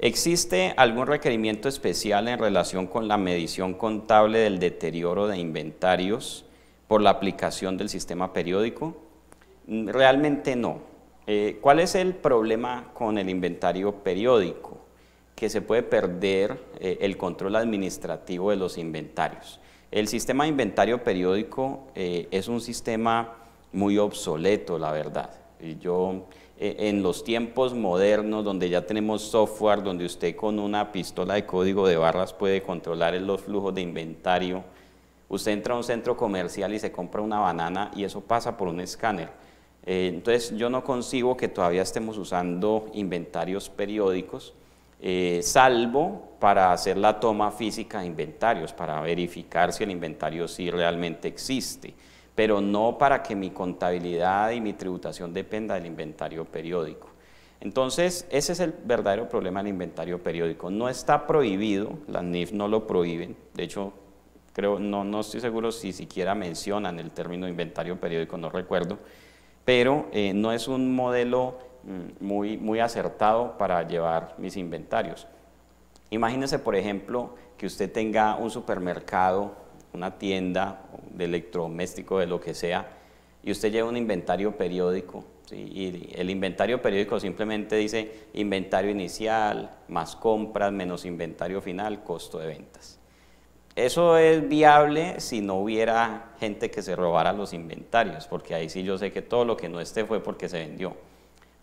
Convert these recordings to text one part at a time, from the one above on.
¿Existe algún requerimiento especial en relación con la medición contable del deterioro de inventarios por la aplicación del sistema periódico? Mm, realmente no. Eh, ¿Cuál es el problema con el inventario periódico? Que se puede perder eh, el control administrativo de los inventarios. El sistema de inventario periódico eh, es un sistema muy obsoleto, la verdad. Yo eh, en los tiempos modernos, donde ya tenemos software, donde usted con una pistola de código de barras puede controlar los flujos de inventario, usted entra a un centro comercial y se compra una banana y eso pasa por un escáner. Eh, entonces yo no consigo que todavía estemos usando inventarios periódicos, eh, salvo para hacer la toma física de inventarios, para verificar si el inventario sí realmente existe pero no para que mi contabilidad y mi tributación dependa del inventario periódico. Entonces, ese es el verdadero problema del inventario periódico. No está prohibido, las NIF no lo prohíben, de hecho, creo, no, no estoy seguro si siquiera mencionan el término inventario periódico, no recuerdo, pero eh, no es un modelo mm, muy, muy acertado para llevar mis inventarios. imagínense por ejemplo, que usted tenga un supermercado una tienda de electrodoméstico, de lo que sea, y usted lleva un inventario periódico. Y el inventario periódico simplemente dice inventario inicial, más compras, menos inventario final, costo de ventas. Eso es viable si no hubiera gente que se robara los inventarios, porque ahí sí yo sé que todo lo que no esté fue porque se vendió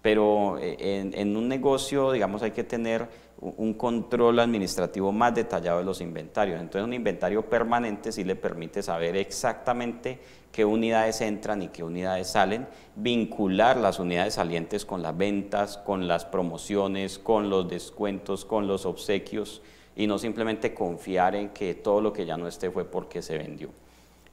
pero eh, en, un negocio, digamos, hay que tener un control administrativo más detallado de los inventarios. Entonces, un inventario permanente sí le permite saber exactamente qué unidades entran y qué unidades salen, vincular las unidades salientes con las ventas, con las promociones, con los descuentos, con los obsequios, y no simplemente confiar en que todo lo que ya no esté fue porque se vendió.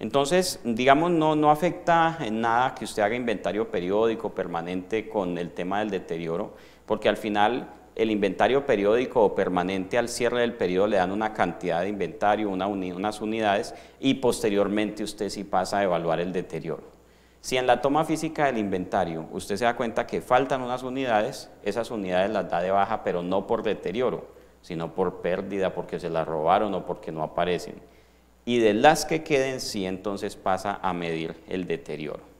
Entonces, digamos, no, afecta en nada que usted haga inventario periódico permanente con el tema del deterioro, porque al final el inventario periódico o permanente al cierre del periodo le dan una cantidad de inventario, unas unidades, y posteriormente usted sí pasa a evaluar el deterioro. Si en la toma física del inventario usted se da cuenta que faltan unas unidades, esas unidades las da de baja, pero no por deterioro, sino por pérdida, porque se las robaron o porque no aparecen y de las que queden sí entonces pasa a medir el deterioro.